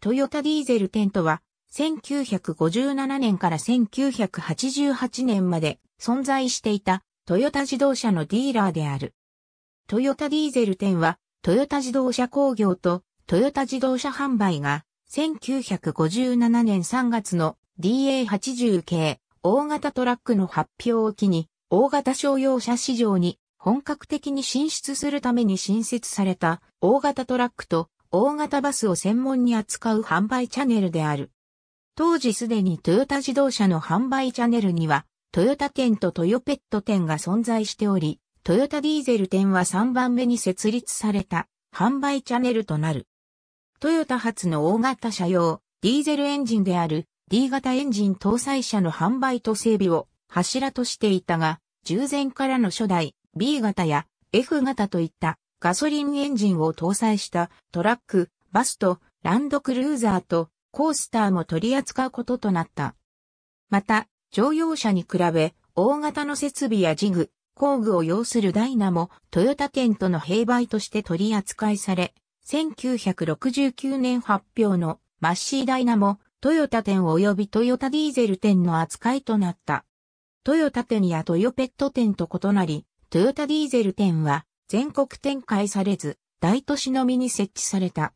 トヨタディーゼルテントは、1957年から1988年まで存在していたトヨタ自動車のディーラーである。トヨタディーゼル店は、トヨタ自動車工業とトヨタ自動車販売が、1957年3月の DA80 系大型トラックの発表を機に、大型商用車市場に本格的に進出するために新設された大型トラックと大型バスを専門に扱う販売チャンネルである。当時すでにトヨタ自動車の販売チャンネルには、トヨタ店とトヨペット店が存在しており、トヨタディーゼル店は3番目に設立された販売チャンネルとなる。トヨタ発の大型車用、ディーゼルエンジンである D 型エンジン搭載車の販売と整備を柱としていたが、従前からの初代 B 型や F 型といったガソリンエンジンを搭載したトラック、バスとランドクルーザーとコースターも取り扱うこととなった。また、乗用車に比べ、大型の設備やジグ、工具を要するダイナも、トヨタ店との併売として取り扱いされ、1969年発表のマッシーダイナも、トヨタ店及びトヨタディーゼル店の扱いとなった。トヨタ店やトヨペット店と異なり、トヨタディーゼル店は全国展開されず、大都市のみに設置された。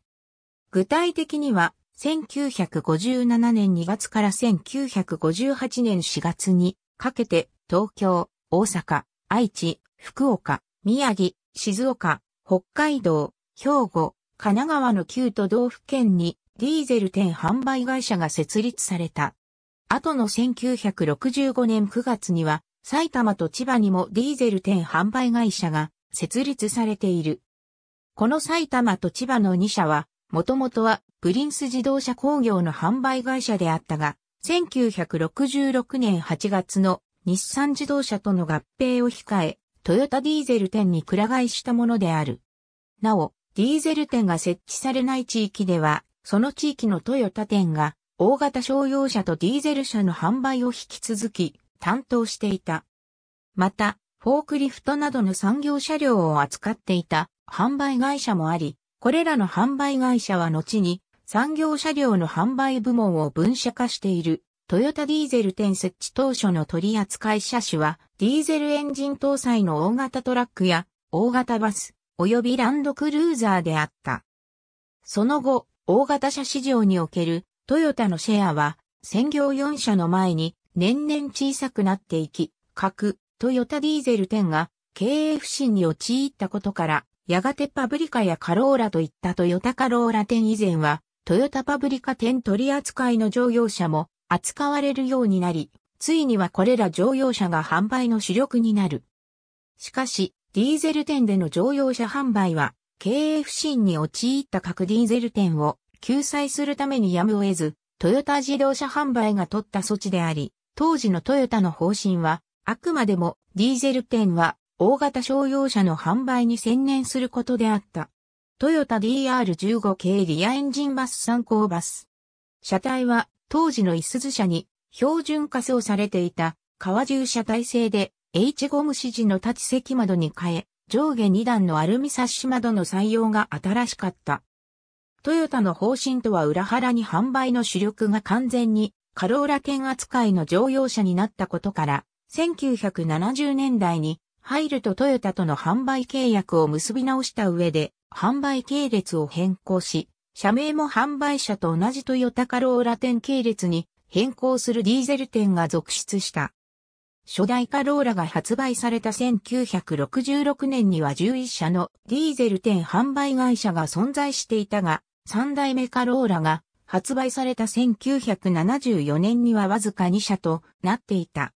具体的には、1957年2月から1958年4月にかけて、東京、大阪、愛知、福岡、宮城、静岡、北海道、兵庫、神奈川の旧都道府県にディーゼル店販売会社が設立された。後の1965年9月には埼玉と千葉にもディーゼル店販売会社が設立されている。この埼玉と千葉の2社は、もともとはプリンス自動車工業の販売会社であったが、1966年8月の日産自動車との合併を控え、トヨタディーゼル店にくら替えしたものである。なお、ディーゼル店が設置されない地域では、その地域のトヨタ店が大型商用車とディーゼル車の販売を引き続き担当していた。また、フォークリフトなどの産業車両を扱っていた販売会社もあり、これらの販売会社は後に産業車両の販売部門を分社化している。トヨタディーゼル店設置当初の取扱車種は、ディーゼルエンジン搭載の大型トラックや大型バス、及びランドクルーザーであった。その後、大型車市場におけるトヨタのシェアは、専業4社の前に年々小さくなっていき、各トヨタディーゼル店が経営不振に陥ったことから、やがてパブリカやカローラといったトヨタカローラ店以前は、トヨタパブリカ店取扱いの乗用車も扱われるようになり、ついにはこれら乗用車が販売の主力になる。しかし、ディーゼル店での乗用車販売は、経営不振に陥った各ディーゼル店を救済するためにやむを得ず、トヨタ自動車販売が取った措置であり、当時のトヨタの方針は、あくまでもディーゼル店は大型商用車の販売に専念することであった。トヨタ DR15 系リアエンジンバス参考バス。車体は当時のイスズ車に標準化装されていた川重車体制で H ゴム指示の立ち席窓に変え、上下2段のアルミサッシ窓の採用が新しかった。トヨタの方針とは裏腹に販売の主力が完全にカローラ圏扱いの乗用車になったことから、1970年代にハイルとトヨタとの販売契約を結び直した上で、販売系列を変更し、社名も販売者と同じトヨタカローラ店系列に変更するディーゼル店が続出した。初代カローラが発売された1966年には11社のディーゼル店販売会社が存在していたが、3代目カローラが発売された1974年にはわずか2社となっていた。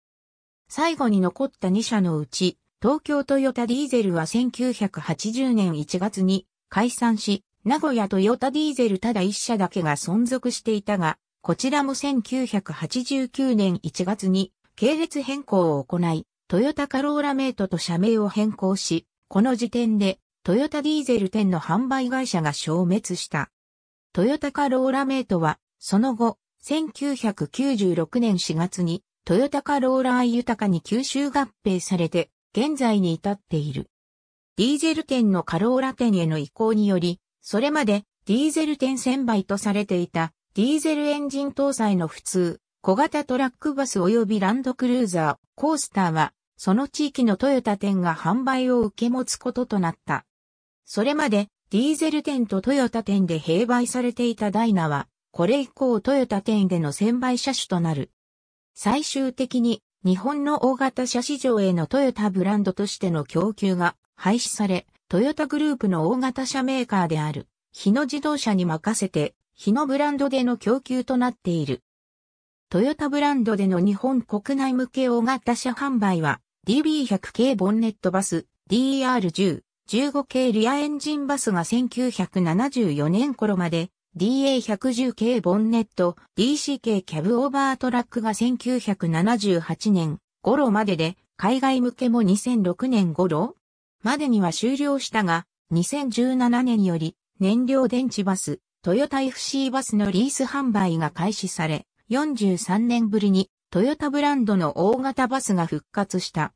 最後に残った2社のうち、東京トヨタディーゼルは1980年1月に解散し、名古屋トヨタディーゼルただ1社だけが存続していたが、こちらも1989年1月に系列変更を行い、トヨタカローラメイトと社名を変更し、この時点でトヨタディーゼル店の販売会社が消滅した。トヨタカローラメイトは、その後、1996年4月に豊高ローラー豊かに吸収合併されて、現在に至っている。ディーゼル店のカローラ店への移行により、それまでディーゼル店1000倍とされていたディーゼルエンジン搭載の普通、小型トラックバス及びランドクルーザー、コースターは、その地域のトヨタ店が販売を受け持つこととなった。それまでディーゼル店とトヨタ店で併売されていたダイナは、これ以降トヨタ店での1000倍車種となる。最終的に日本の大型車市場へのトヨタブランドとしての供給が廃止され、トヨタグループの大型車メーカーである、日野自動車に任せて、日野ブランドでの供給となっている。トヨタブランドでの日本国内向け大型車販売は、DB100 系ボンネットバス、DR10、15系リアエンジンバスが1974年頃まで DA110 系ボンネット、DC 系キャブオーバートラックが1978年頃までで、海外向けも2006年頃までには終了したが、2017年より燃料電池バス、トヨタ FC バスのリース販売が開始され、43年ぶりにトヨタブランドの大型バスが復活した。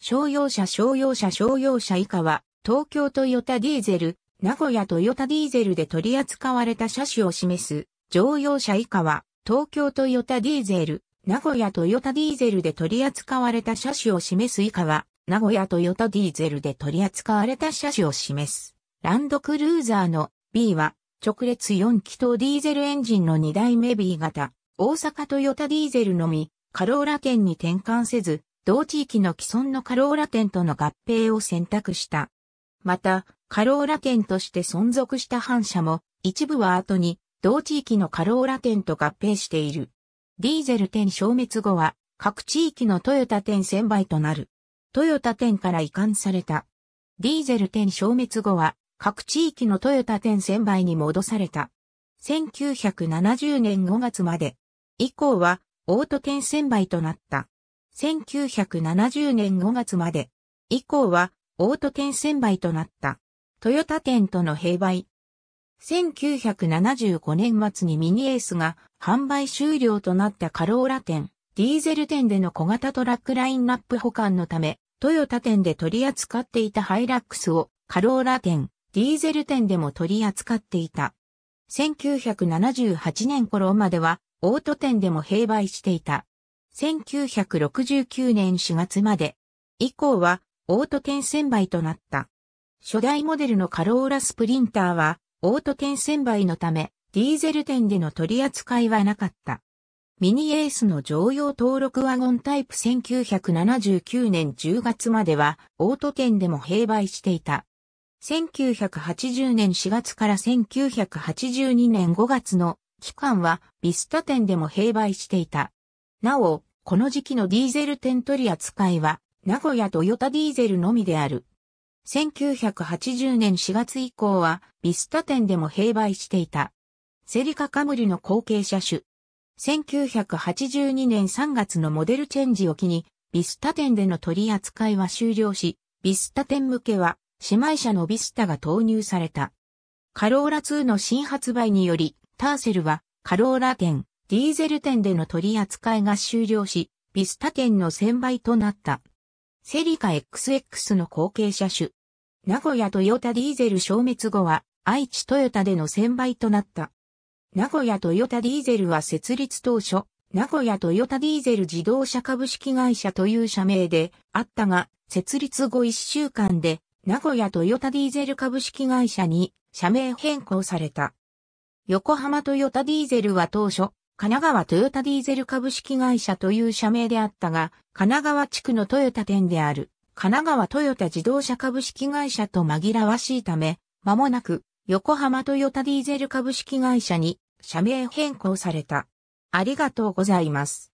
商用車商用車商用車以下は東京トヨタディーゼル名古屋トヨタディーゼルで取り扱われた車種を示す乗用車以下は、東京トヨタディーゼル、名古屋トヨタディーゼルで取り扱われた車種を示す以下は、名古屋トヨタディーゼルで取り扱われた車種を示す。ランドクルーザーの B は、直列4気筒ディーゼルエンジンの2代目 B 型、大阪トヨタディーゼルのみ、カローラ店に転換せず、同地域の既存のカローラ店との合併を選択した。また、カローラ県として存続した反社も、一部は後に、同地域のカローラ店と合併している。ディーゼル店消滅後は、各地域のトヨタ店専売となる。トヨタ店から移管された。ディーゼル店消滅後は、各地域のトヨタ店専売に戻された。1970年5月まで。以降は、オート店専売となった。1970年5月まで。以降は、オート店専売となった。トヨタ店との併売。1975年末にミニエースが販売終了となったカローラ店、ディーゼル店での小型トラックラインナップ保管のため、トヨタ店で取り扱っていたハイラックスをカローラ店、ディーゼル店でも取り扱っていた。1978年頃まではオート店でも併売していた。1969年4月まで以降はオート店専売となった。初代モデルのカローラスプリンターは、オート点線売のため、ディーゼル店での取り扱いはなかった。ミニエースの常用登録ワゴンタイプ1979年10月までは、オート店でも併売していた。1980年4月から1982年5月の期間はビスタ店でも併売していた。なお、この時期のディーゼル店取り扱いは、名古屋トヨタディーゼルのみである。1980年4月以降は、ビスタ店でも併売していた。セリカカムリの後継車種。1982年3月のモデルチェンジを機に、ビスタ店での取り扱いは終了し、ビスタ店向けは、姉妹車のビスタが投入された。カローラ2の新発売により、ターセルは、カローラ店、ディーゼル店での取り扱いが終了し、ビスタ店の専売となった。セリカ XX の後継車種。名古屋トヨタディーゼル消滅後は、愛知トヨタでの専売となった。名古屋トヨタディーゼルは設立当初、名古屋トヨタディーゼル自動車株式会社という社名であったが、設立後1週間で、名古屋トヨタディーゼル株式会社に社名変更された。横浜トヨタディーゼルは当初、神奈川トヨタディーゼル株式会社という社名であったが、神奈川地区のトヨタ店である、神奈川トヨタ自動車株式会社と紛らわしいため、間もなく、横浜トヨタディーゼル株式会社に社名変更された。ありがとうございます。